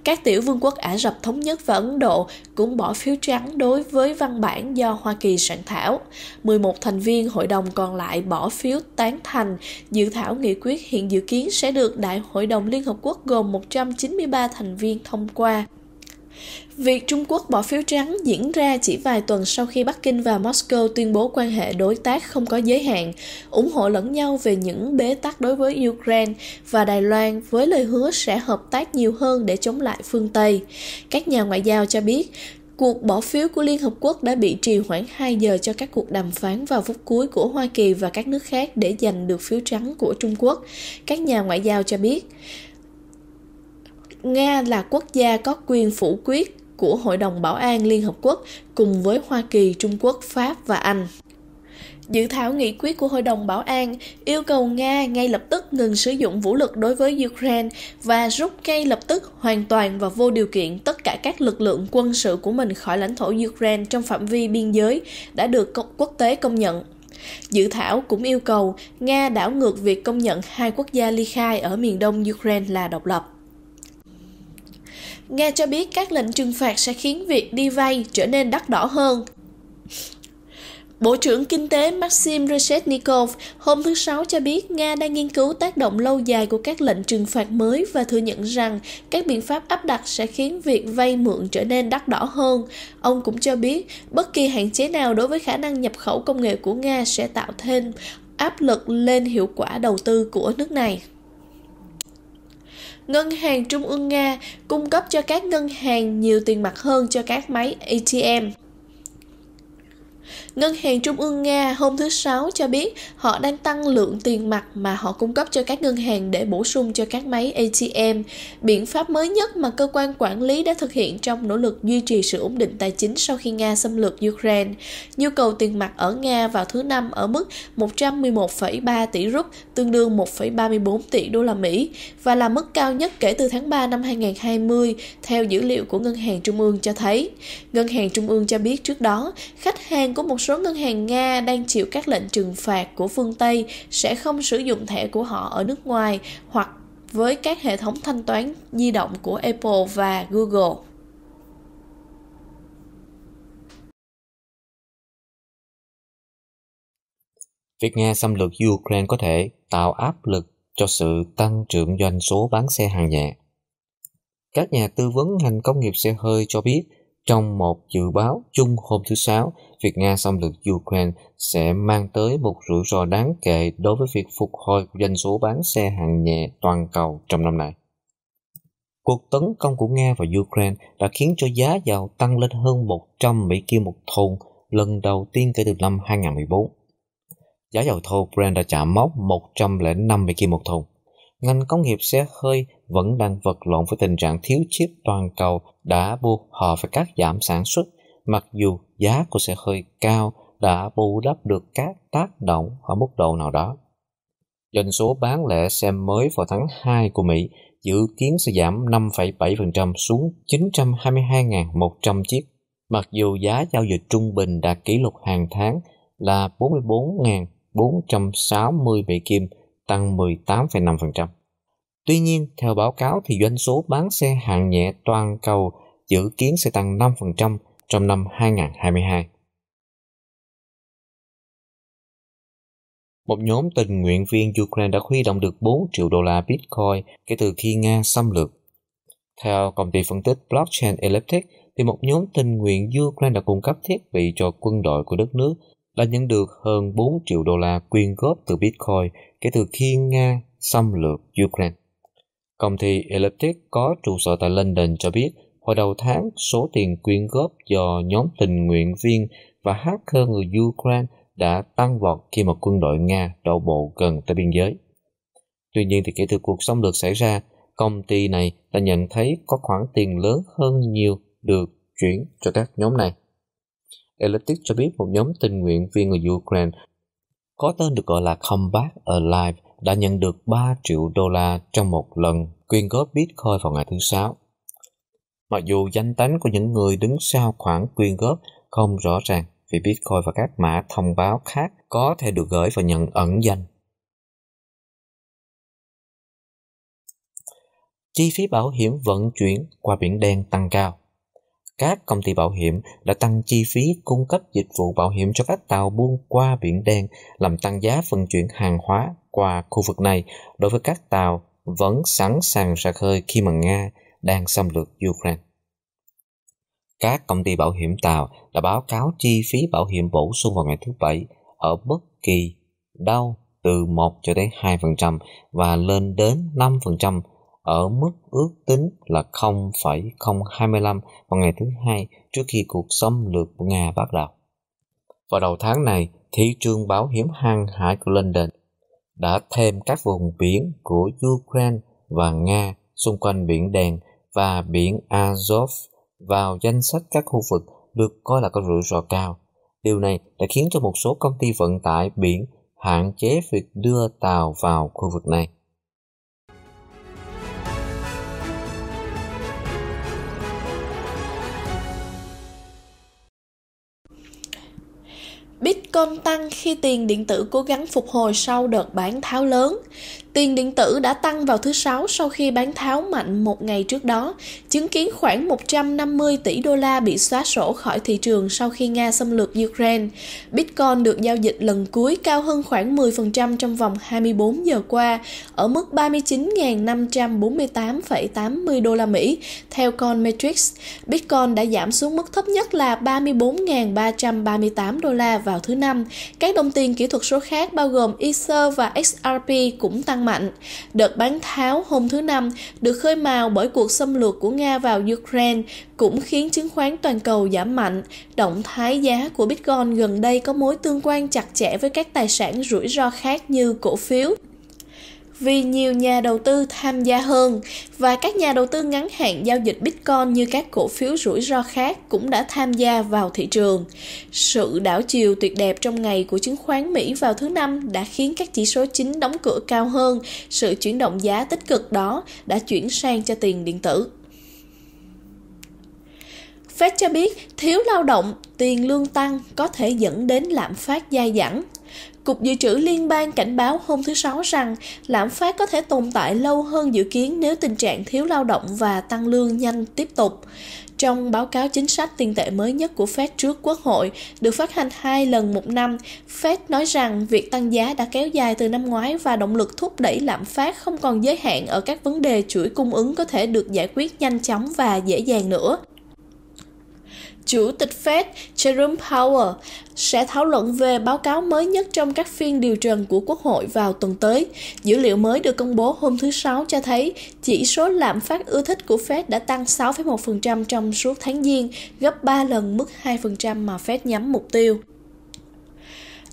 Các tiểu vương quốc Ả Rập Thống Nhất và Ấn Độ cũng bỏ phiếu trắng đối với văn bản do Hoa Kỳ soạn thảo. 11 thành viên hội đồng còn lại bỏ phiếu tán thành. Dự thảo nghị quyết hiện dự kiến sẽ được Đại hội đồng Liên Hợp Quốc gồm 193 thành viên thông qua. Việc Trung Quốc bỏ phiếu trắng diễn ra chỉ vài tuần sau khi Bắc Kinh và Moscow tuyên bố quan hệ đối tác không có giới hạn, ủng hộ lẫn nhau về những bế tắc đối với Ukraine và Đài Loan với lời hứa sẽ hợp tác nhiều hơn để chống lại phương Tây. Các nhà ngoại giao cho biết, Cuộc bỏ phiếu của Liên Hợp Quốc đã bị trì khoảng 2 giờ cho các cuộc đàm phán vào phút cuối của Hoa Kỳ và các nước khác để giành được phiếu trắng của Trung Quốc, các nhà ngoại giao cho biết. Nga là quốc gia có quyền phủ quyết của Hội đồng Bảo an Liên Hợp Quốc cùng với Hoa Kỳ, Trung Quốc, Pháp và Anh. Dự thảo nghị quyết của Hội đồng Bảo an yêu cầu Nga ngay lập tức ngừng sử dụng vũ lực đối với Ukraine và rút ngay lập tức hoàn toàn và vô điều kiện tất cả các lực lượng quân sự của mình khỏi lãnh thổ Ukraine trong phạm vi biên giới đã được quốc tế công nhận. Dự thảo cũng yêu cầu Nga đảo ngược việc công nhận hai quốc gia ly khai ở miền đông Ukraine là độc lập. Nga cho biết các lệnh trừng phạt sẽ khiến việc đi vay trở nên đắt đỏ hơn. Bộ trưởng Kinh tế Maxim Reshetnikov hôm thứ Sáu cho biết Nga đang nghiên cứu tác động lâu dài của các lệnh trừng phạt mới và thừa nhận rằng các biện pháp áp đặt sẽ khiến việc vay mượn trở nên đắt đỏ hơn. Ông cũng cho biết bất kỳ hạn chế nào đối với khả năng nhập khẩu công nghệ của Nga sẽ tạo thêm áp lực lên hiệu quả đầu tư của nước này ngân hàng trung ương nga cung cấp cho các ngân hàng nhiều tiền mặt hơn cho các máy atm Ngân hàng Trung ương Nga hôm thứ Sáu cho biết họ đang tăng lượng tiền mặt mà họ cung cấp cho các ngân hàng để bổ sung cho các máy ATM, biện pháp mới nhất mà cơ quan quản lý đã thực hiện trong nỗ lực duy trì sự ổn định tài chính sau khi Nga xâm lược Ukraine. Nhu cầu tiền mặt ở Nga vào thứ Năm ở mức 111,3 tỷ rúp, tương đương 1,34 tỷ đô la Mỹ và là mức cao nhất kể từ tháng 3 năm 2020 theo dữ liệu của Ngân hàng Trung ương cho thấy. Ngân hàng Trung ương cho biết trước đó, khách hàng của một số ngân hàng Nga đang chịu các lệnh trừng phạt của phương Tây sẽ không sử dụng thẻ của họ ở nước ngoài hoặc với các hệ thống thanh toán di động của Apple và Google. Việc Nga xâm lược Ukraine có thể tạo áp lực cho sự tăng trưởng doanh số bán xe hàng nhẹ. Các nhà tư vấn ngành công nghiệp xe hơi cho biết trong một dự báo chung hôm thứ Sáu, việc Nga xâm lược Ukraine sẽ mang tới một rủi ro đáng kể đối với việc phục hồi doanh số bán xe hạng nhẹ toàn cầu trong năm nay. Cuộc tấn công của Nga vào Ukraine đã khiến cho giá dầu tăng lên hơn 100 Mỹ kim một thùng lần đầu tiên kể từ năm 2014. Giá dầu thô Brent đã chạm mốc 105 Mỹ kim một thùng ngành công nghiệp xe hơi vẫn đang vật lộn với tình trạng thiếu chip toàn cầu đã buộc họ phải cắt giảm sản xuất, mặc dù giá của xe hơi cao đã bù đắp được các tác động ở mức độ nào đó. Doanh số bán lẻ xe mới vào tháng 2 của Mỹ dự kiến sẽ giảm 5,7% xuống 922.100 chiếc, mặc dù giá giao dịch trung bình đạt kỷ lục hàng tháng là 44.460 Mỹ Kim – tăng 18,5%. Tuy nhiên, theo báo cáo thì doanh số bán xe hạng nhẹ toàn cầu dự kiến sẽ tăng 5% trong năm 2022. Một nhóm tình nguyện viên Ukraine đã huy động được 4 triệu đô la Bitcoin kể từ khi Nga xâm lược. Theo công ty phân tích Blockchain Electric, thì một nhóm tình nguyện Ukraine đã cung cấp thiết bị cho quân đội của đất nước đã nhận được hơn 4 triệu đô la quyên góp từ Bitcoin kể từ khi Nga xâm lược Ukraine. Công ty Elliptic có trụ sở tại London cho biết hồi đầu tháng số tiền quyên góp do nhóm tình nguyện viên và hacker người Ukraine đã tăng vọt khi mà quân đội Nga đổ bộ gần tới biên giới. Tuy nhiên thì kể từ cuộc xâm lược xảy ra, công ty này đã nhận thấy có khoản tiền lớn hơn nhiều được chuyển cho các nhóm này. Electric cho biết một nhóm tình nguyện viên người Ukraine có tên được gọi là Combat Alive đã nhận được 3 triệu đô la trong một lần quyên góp Bitcoin vào ngày thứ Sáu. Mặc dù danh tánh của những người đứng sau khoản quyên góp không rõ ràng vì Bitcoin và các mã thông báo khác có thể được gửi và nhận ẩn danh. Chi phí bảo hiểm vận chuyển qua biển đen tăng cao các công ty bảo hiểm đã tăng chi phí cung cấp dịch vụ bảo hiểm cho các tàu buôn qua biển đen, làm tăng giá vận chuyển hàng hóa qua khu vực này đối với các tàu vẫn sẵn sàng ra khơi khi mà Nga đang xâm lược Ukraine. Các công ty bảo hiểm tàu đã báo cáo chi phí bảo hiểm bổ sung vào ngày thứ Bảy ở bất kỳ đâu từ 1 cho đến 2% và lên đến 5% ở mức ước tính là 0,025 vào ngày thứ hai trước khi cuộc xâm lược của Nga bắt đầu. Vào đầu tháng này, thị trường bảo hiểm hàng hải của London đã thêm các vùng biển của Ukraine và Nga xung quanh biển Đen và biển Azov vào danh sách các khu vực được coi là có rủi ro cao. Điều này đã khiến cho một số công ty vận tải biển hạn chế việc đưa tàu vào khu vực này. Bitcoin tăng khi tiền điện tử cố gắng phục hồi sau đợt bán tháo lớn. Tiền điện tử đã tăng vào thứ Sáu sau khi bán tháo mạnh một ngày trước đó, chứng kiến khoảng 150 tỷ đô la bị xóa sổ khỏi thị trường sau khi Nga xâm lược Ukraine. Bitcoin được giao dịch lần cuối cao hơn khoảng 10% trong vòng 24 giờ qua, ở mức 39.548,80 đô la Mỹ. Theo Coinmetrics, Bitcoin đã giảm xuống mức thấp nhất là 34.338 đô la vào thứ năm năm, các đồng tiền kỹ thuật số khác bao gồm Ether và XRP cũng tăng mạnh. Đợt bán tháo hôm thứ Năm được khơi mào bởi cuộc xâm lược của Nga vào Ukraine cũng khiến chứng khoán toàn cầu giảm mạnh. Động thái giá của Bitcoin gần đây có mối tương quan chặt chẽ với các tài sản rủi ro khác như cổ phiếu vì nhiều nhà đầu tư tham gia hơn và các nhà đầu tư ngắn hạn giao dịch Bitcoin như các cổ phiếu rủi ro khác cũng đã tham gia vào thị trường. Sự đảo chiều tuyệt đẹp trong ngày của chứng khoán Mỹ vào thứ năm đã khiến các chỉ số chính đóng cửa cao hơn, sự chuyển động giá tích cực đó đã chuyển sang cho tiền điện tử. Fed cho biết thiếu lao động, tiền lương tăng có thể dẫn đến lạm phát dai dẳng, Cục Dự trữ Liên bang cảnh báo hôm thứ Sáu rằng lạm phát có thể tồn tại lâu hơn dự kiến nếu tình trạng thiếu lao động và tăng lương nhanh tiếp tục. Trong báo cáo chính sách tiền tệ mới nhất của Fed trước Quốc hội, được phát hành hai lần một năm, Fed nói rằng việc tăng giá đã kéo dài từ năm ngoái và động lực thúc đẩy lạm phát không còn giới hạn ở các vấn đề chuỗi cung ứng có thể được giải quyết nhanh chóng và dễ dàng nữa. Chủ tịch Fed Jerome Powell sẽ thảo luận về báo cáo mới nhất trong các phiên điều trần của Quốc hội vào tuần tới. Dữ liệu mới được công bố hôm thứ Sáu cho thấy chỉ số lạm phát ưa thích của Fed đã tăng 6,1% trong suốt tháng Giêng, gấp 3 lần mức 2% mà Fed nhắm mục tiêu.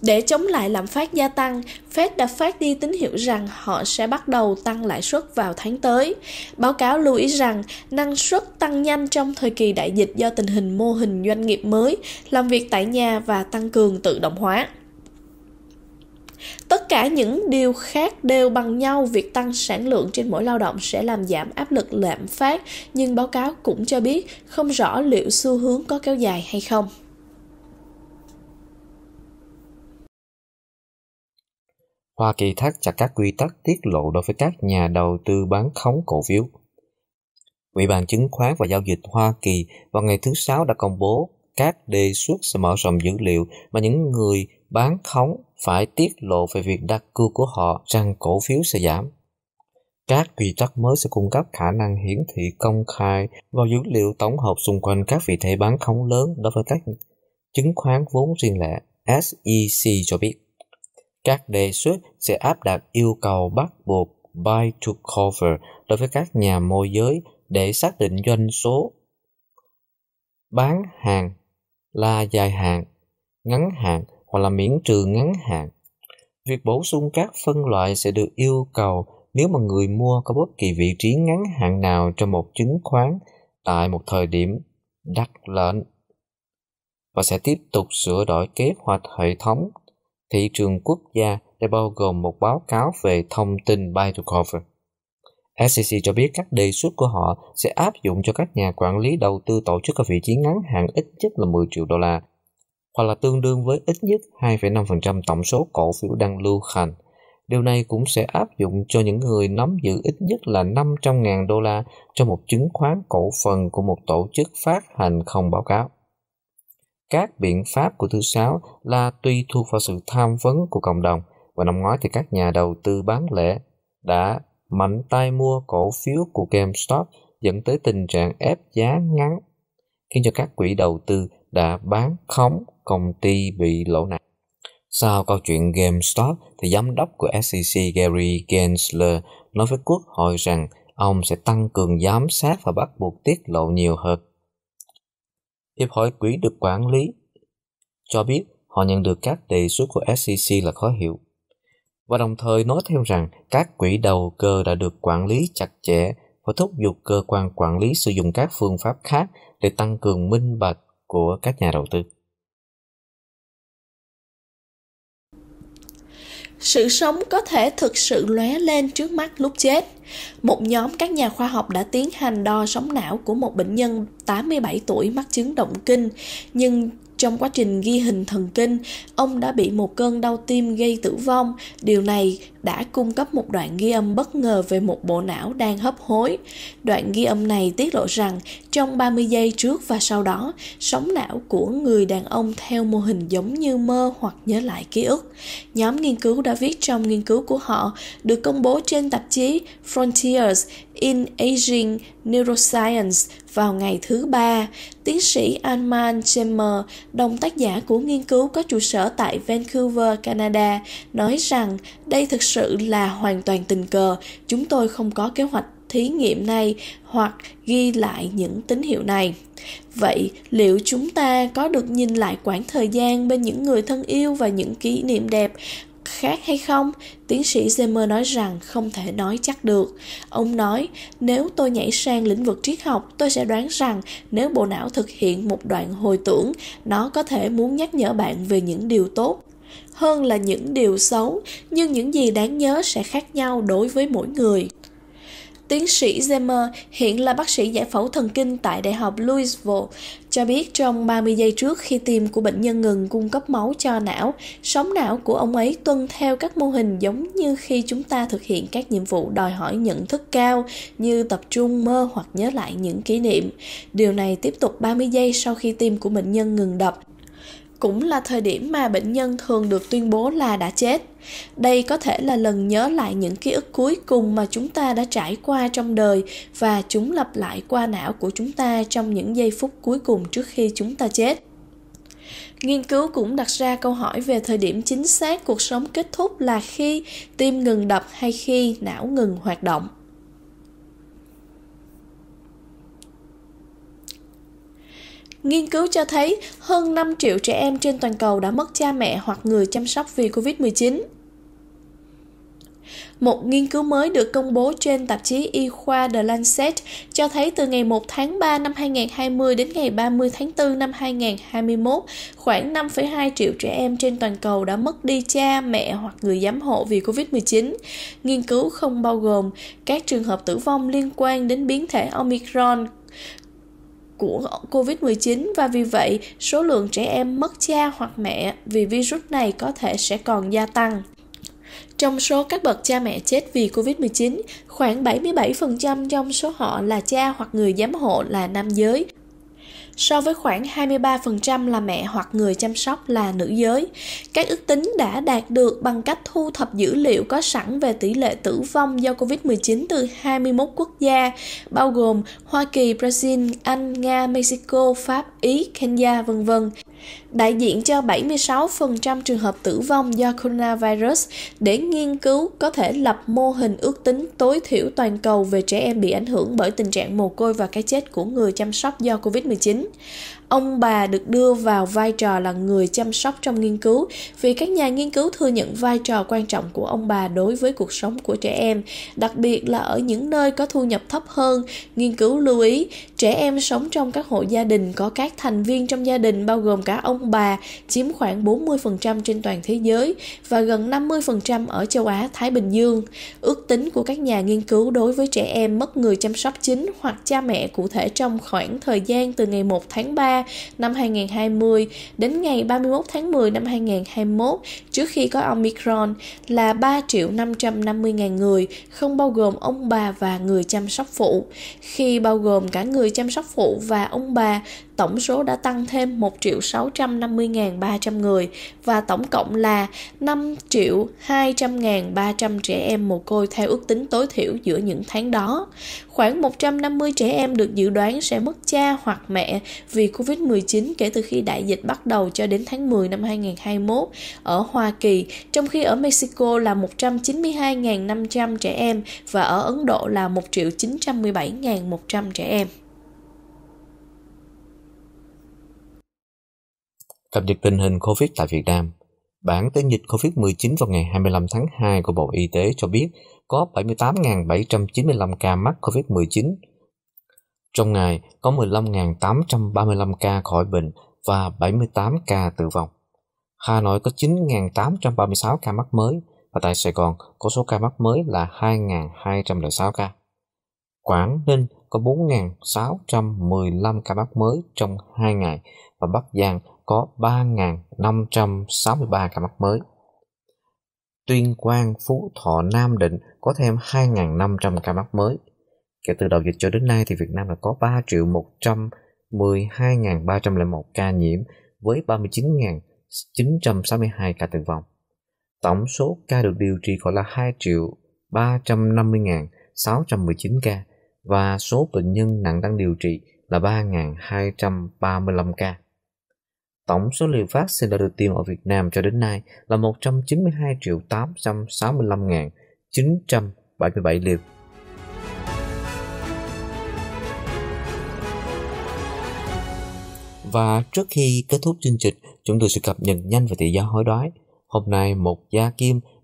Để chống lại lạm phát gia tăng, Fed đã phát đi tín hiệu rằng họ sẽ bắt đầu tăng lãi suất vào tháng tới. Báo cáo lưu ý rằng năng suất tăng nhanh trong thời kỳ đại dịch do tình hình mô hình doanh nghiệp mới, làm việc tại nhà và tăng cường tự động hóa. Tất cả những điều khác đều bằng nhau, việc tăng sản lượng trên mỗi lao động sẽ làm giảm áp lực lạm phát, nhưng báo cáo cũng cho biết không rõ liệu xu hướng có kéo dài hay không. Hoa Kỳ thắt chặt các quy tắc tiết lộ đối với các nhà đầu tư bán khống cổ phiếu. Ủy ban chứng khoán và giao dịch Hoa Kỳ vào ngày thứ Sáu đã công bố các đề xuất sẽ mở rộng dữ liệu mà những người bán khống phải tiết lộ về việc đặt cược của họ rằng cổ phiếu sẽ giảm. Các quy tắc mới sẽ cung cấp khả năng hiển thị công khai vào dữ liệu tổng hợp xung quanh các vị thế bán khống lớn đối với các chứng khoán vốn riêng lẻ, SEC cho biết. Các đề xuất sẽ áp đặt yêu cầu bắt buộc buy to cover đối với các nhà môi giới để xác định doanh số. Bán hàng là dài hạn, ngắn hạn hoặc là miễn trừ ngắn hạn. Việc bổ sung các phân loại sẽ được yêu cầu nếu mà người mua có bất kỳ vị trí ngắn hạn nào trong một chứng khoán tại một thời điểm đặt lệnh và sẽ tiếp tục sửa đổi kế hoạch hệ thống thị trường quốc gia đã bao gồm một báo cáo về thông tin buy to cover. SEC cho biết các đề xuất của họ sẽ áp dụng cho các nhà quản lý đầu tư tổ chức ở vị trí ngắn hạn ít nhất là 10 triệu đô la, hoặc là tương đương với ít nhất 2,5% tổng số cổ phiếu đang lưu hành. Điều này cũng sẽ áp dụng cho những người nắm giữ ít nhất là 500.000 đô la cho một chứng khoán cổ phần của một tổ chức phát hành không báo cáo. Các biện pháp của thứ sáu là tùy thuộc vào sự tham vấn của cộng đồng và năm ngoái thì các nhà đầu tư bán lẻ đã mạnh tay mua cổ phiếu của GameStop dẫn tới tình trạng ép giá ngắn khiến cho các quỹ đầu tư đã bán khống công ty bị lỗ nặng. Sau câu chuyện GameStop thì giám đốc của SEC Gary Gensler nói với quốc hội rằng ông sẽ tăng cường giám sát và bắt buộc tiết lộ nhiều hơn Hiệp hội quỹ được quản lý cho biết họ nhận được các đề xuất của SEC là khó hiểu và đồng thời nói thêm rằng các quỹ đầu cơ đã được quản lý chặt chẽ và thúc giục cơ quan quản lý sử dụng các phương pháp khác để tăng cường minh bạch của các nhà đầu tư. sự sống có thể thực sự lóe lên trước mắt lúc chết. Một nhóm các nhà khoa học đã tiến hành đo sóng não của một bệnh nhân 87 tuổi mắc chứng động kinh nhưng trong quá trình ghi hình thần kinh, ông đã bị một cơn đau tim gây tử vong. Điều này đã cung cấp một đoạn ghi âm bất ngờ về một bộ não đang hấp hối. Đoạn ghi âm này tiết lộ rằng trong 30 giây trước và sau đó, sóng não của người đàn ông theo mô hình giống như mơ hoặc nhớ lại ký ức. Nhóm nghiên cứu đã viết trong nghiên cứu của họ được công bố trên tạp chí Frontiers in Aging Neuroscience vào ngày thứ ba, tiến sĩ Alman Chamber, đồng tác giả của nghiên cứu có trụ sở tại Vancouver, Canada, nói rằng đây thực sự là hoàn toàn tình cờ, chúng tôi không có kế hoạch thí nghiệm này hoặc ghi lại những tín hiệu này vậy liệu chúng ta có được nhìn lại quãng thời gian bên những người thân yêu và những kỷ niệm đẹp khác hay không? Tiến sĩ Zemer nói rằng không thể nói chắc được. Ông nói, nếu tôi nhảy sang lĩnh vực triết học, tôi sẽ đoán rằng nếu bộ não thực hiện một đoạn hồi tưởng, nó có thể muốn nhắc nhở bạn về những điều tốt hơn là những điều xấu, nhưng những gì đáng nhớ sẽ khác nhau đối với mỗi người. Tiến sĩ Zemer, hiện là bác sĩ giải phẫu thần kinh tại Đại học Louisville, cho biết trong 30 giây trước khi tim của bệnh nhân ngừng cung cấp máu cho não, sóng não của ông ấy tuân theo các mô hình giống như khi chúng ta thực hiện các nhiệm vụ đòi hỏi nhận thức cao như tập trung, mơ hoặc nhớ lại những kỷ niệm. Điều này tiếp tục 30 giây sau khi tim của bệnh nhân ngừng đập cũng là thời điểm mà bệnh nhân thường được tuyên bố là đã chết. Đây có thể là lần nhớ lại những ký ức cuối cùng mà chúng ta đã trải qua trong đời và chúng lặp lại qua não của chúng ta trong những giây phút cuối cùng trước khi chúng ta chết. Nghiên cứu cũng đặt ra câu hỏi về thời điểm chính xác cuộc sống kết thúc là khi tim ngừng đập hay khi não ngừng hoạt động. Nghiên cứu cho thấy hơn 5 triệu trẻ em trên toàn cầu đã mất cha mẹ hoặc người chăm sóc vì Covid-19. Một nghiên cứu mới được công bố trên tạp chí y khoa The Lancet cho thấy từ ngày 1 tháng 3 năm 2020 đến ngày 30 tháng 4 năm 2021, khoảng 5,2 triệu trẻ em trên toàn cầu đã mất đi cha, mẹ hoặc người giám hộ vì Covid-19. Nghiên cứu không bao gồm các trường hợp tử vong liên quan đến biến thể Omicron của COVID-19 và vì vậy số lượng trẻ em mất cha hoặc mẹ vì virus này có thể sẽ còn gia tăng. Trong số các bậc cha mẹ chết vì COVID-19, khoảng 77% trong số họ là cha hoặc người giám hộ là nam giới so với khoảng 23% là mẹ hoặc người chăm sóc là nữ giới. Các ước tính đã đạt được bằng cách thu thập dữ liệu có sẵn về tỷ lệ tử vong do COVID-19 từ 21 quốc gia, bao gồm Hoa Kỳ, Brazil, Anh, Nga, Mexico, Pháp, Ý, Kenya, vân vân đại diện cho 76% trường hợp tử vong do coronavirus để nghiên cứu có thể lập mô hình ước tính tối thiểu toàn cầu về trẻ em bị ảnh hưởng bởi tình trạng mồ côi và cái chết của người chăm sóc do COVID-19 ông bà được đưa vào vai trò là người chăm sóc trong nghiên cứu vì các nhà nghiên cứu thừa nhận vai trò quan trọng của ông bà đối với cuộc sống của trẻ em đặc biệt là ở những nơi có thu nhập thấp hơn nghiên cứu lưu ý trẻ em sống trong các hộ gia đình có các thành viên trong gia đình bao gồm cả ông bà chiếm khoảng 40% trên toàn thế giới và gần 50% ở châu Á Thái Bình Dương ước tính của các nhà nghiên cứu đối với trẻ em mất người chăm sóc chính hoặc cha mẹ cụ thể trong khoảng thời gian từ ngày 1 tháng 3 năm 2020 đến ngày 31 tháng 10 năm 2021 trước khi có Omicron là 3 triệu 550 ngàn người, không bao gồm ông bà và người chăm sóc phụ. Khi bao gồm cả người chăm sóc phụ và ông bà tổng số đã tăng thêm 1 triệu 650.300 người và tổng cộng là 5 triệu 200.300 trẻ em mồ côi theo ước tính tối thiểu giữa những tháng đó. Khoảng 150 trẻ em được dự đoán sẽ mất cha hoặc mẹ vì Covid-19 kể từ khi đại dịch bắt đầu cho đến tháng 10 năm 2021 ở Hoa Kỳ, trong khi ở Mexico là 192.500 trẻ em và ở Ấn Độ là 1 917.100 trẻ em. Cập nhật tình hình COVID tại Việt Nam Bản tin dịch COVID-19 vào ngày 25 tháng 2 của Bộ Y tế cho biết có 78.795 ca mắc COVID-19. Trong ngày có 15.835 ca khỏi bệnh và 78 ca tử vong. Hà Nội có 9.836 ca mắc mới và tại Sài Gòn có số ca mắc mới là 2.206 ca. Quảng Ninh có 4.615 ca mắc mới trong 2 ngày và Bắc Giang có 3.563 ca mắc mới. Tuyên Quang, Phú Thọ, Nam Định có thêm 2.500 ca mắc mới. Kể từ đầu dịch cho đến nay thì Việt Nam đã có 3 112.301 ca nhiễm với 39.962 ca tử vong. Tổng số ca được điều trị gọi là 2 350.619 ca, và số bệnh nhân nặng đang điều trị là 3.235 ca. Tổng số liều vaccine đã được tiêm ở Việt Nam cho đến nay là 192 triệu 865.977 liều. Và trước khi kết thúc chương trình, chúng tôi sẽ cập nhật nhanh về tỷ giá hối đoái. Hôm nay một gia kim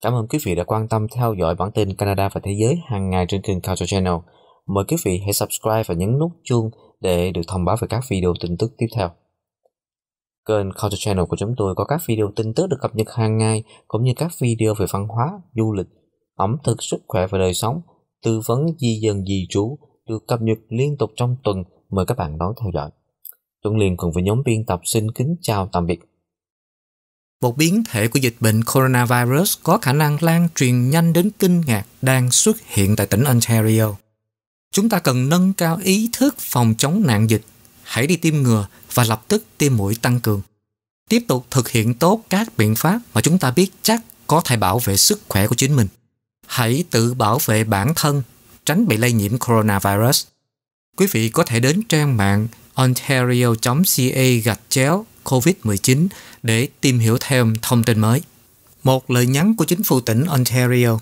Cảm ơn quý vị đã quan tâm theo dõi bản tin Canada và Thế giới hàng ngày trên kênh Culture Channel. Mời quý vị hãy subscribe và nhấn nút chuông để được thông báo về các video tin tức tiếp theo. Kênh Culture Channel của chúng tôi có các video tin tức được cập nhật hàng ngày, cũng như các video về văn hóa, du lịch, ẩm thực, sức khỏe và đời sống, tư vấn di dân di trú được cập nhật liên tục trong tuần. Mời các bạn đón theo dõi. Tuấn Liên cùng với nhóm biên tập xin kính chào tạm biệt một biến thể của dịch bệnh coronavirus có khả năng lan truyền nhanh đến kinh ngạc đang xuất hiện tại tỉnh Ontario. Chúng ta cần nâng cao ý thức phòng chống nạn dịch, hãy đi tiêm ngừa và lập tức tiêm mũi tăng cường. Tiếp tục thực hiện tốt các biện pháp mà chúng ta biết chắc có thể bảo vệ sức khỏe của chính mình. Hãy tự bảo vệ bản thân, tránh bị lây nhiễm coronavirus. Quý vị có thể đến trang mạng ontario.ca gạch chéo COVID-19 để tìm hiểu thêm thông tin mới. Một lời nhắn của chính phủ tỉnh Ontario